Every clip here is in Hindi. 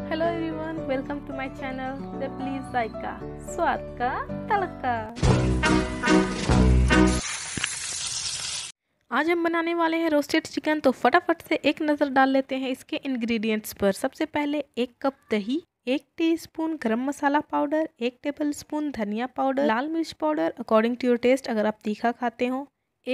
hello everyone welcome to my channel the please जायका स्वाद का तलका आज हम बनाने वाले हैं रोस्टेड चिकन तो फटाफट से एक नज़र डाल लेते हैं इसके इंग्रेडिएंट्स पर सबसे पहले एक कप दही एक टीस्पून गरम मसाला पाउडर एक टेबल स्पून धनिया पाउडर लाल मिर्च powder according to your taste अगर आप तीखा खाते हो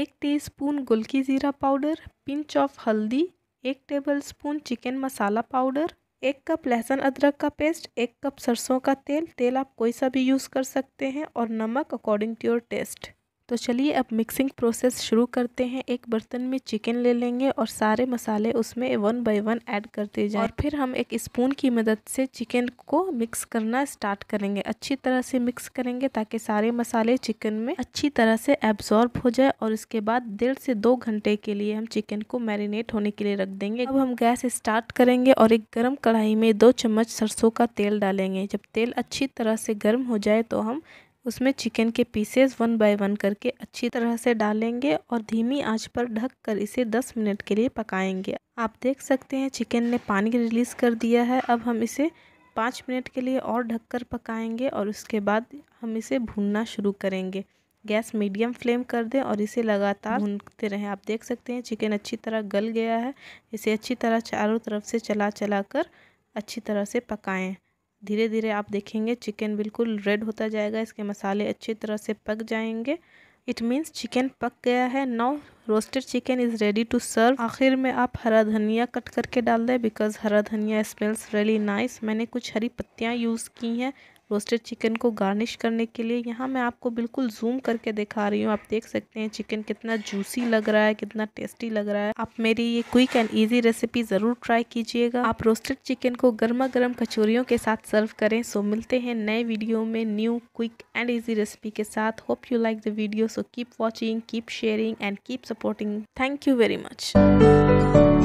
एक टीस्पून गुलकी ज़ीरा पाउडर पिंच ऑफ हल्दी एक टेबल स्पून चिकन मसाला पाउडर एक कप लहसुन अदरक का पेस्ट एक कप सरसों का तेल तेल आप कोई सा भी यूज़ कर सकते हैं और नमक अकॉर्डिंग टू योर टेस्ट तो चलिए अब मिक्सिंग प्रोसेस शुरू करते हैं एक बर्तन में चिकन ले लेंगे और सारे मसाले उसमें वन बाय वन ऐड करते जाएं और फिर हम एक स्पून की मदद से चिकन को मिक्स करना स्टार्ट करेंगे अच्छी तरह से मिक्स करेंगे ताकि सारे मसाले चिकन में अच्छी तरह से एब्जॉर्ब हो जाए और इसके बाद डेढ़ से दो घंटे के लिए हम चिकन को मैरिनेट होने के लिए रख देंगे अब हम गैस स्टार्ट करेंगे और एक गर्म कढ़ाई में दो चम्मच सरसों का तेल डालेंगे जब तेल अच्छी तरह से गर्म हो जाए तो हम उसमें चिकन के पीसेस वन बाय वन करके अच्छी तरह से डालेंगे और धीमी आंच पर ढक कर इसे 10 मिनट के लिए पकाएंगे आप देख सकते हैं चिकन ने पानी रिलीज़ कर दिया है अब हम इसे पाँच मिनट के लिए और ढक कर पकाएंगे और उसके बाद हम इसे भूनना शुरू करेंगे गैस मीडियम फ्लेम कर दें और इसे लगातार भूनते रहें आप देख सकते हैं चिकन अच्छी तरह गल गया है इसे अच्छी तरह चारों तरफ से चला चला कर अच्छी तरह से पकाएँ धीरे धीरे आप देखेंगे चिकन बिल्कुल रेड होता जाएगा इसके मसाले अच्छी तरह से पक जाएंगे इट मीन्स चिकन पक गया है now roasted chicken is ready to serve आखिर में आप हरा धनिया कट करके डाल दें बिकॉज हरा धनिया स्मेल्स रेली नाइस मैंने कुछ हरी पत्तियाँ यूज़ की हैं रोस्टेड चिकन को गार्निश करने के लिए यहाँ मैं आपको बिल्कुल जूम करके दिखा रही हूँ आप देख सकते हैं चिकन कितना जूसी लग रहा है कितना टेस्टी लग रहा है आप मेरी ये क्विक एंड ईजी रेसिपी ज़रूर ट्राई कीजिएगा आप रोस्टेड चिकन को गर्मा गर्म कचोरियों के साथ सर्व करें सो मिलते हैं नए वीडियो में new quick and easy recipe के साथ hope you like the video so keep watching keep sharing and keep supporting thank you very much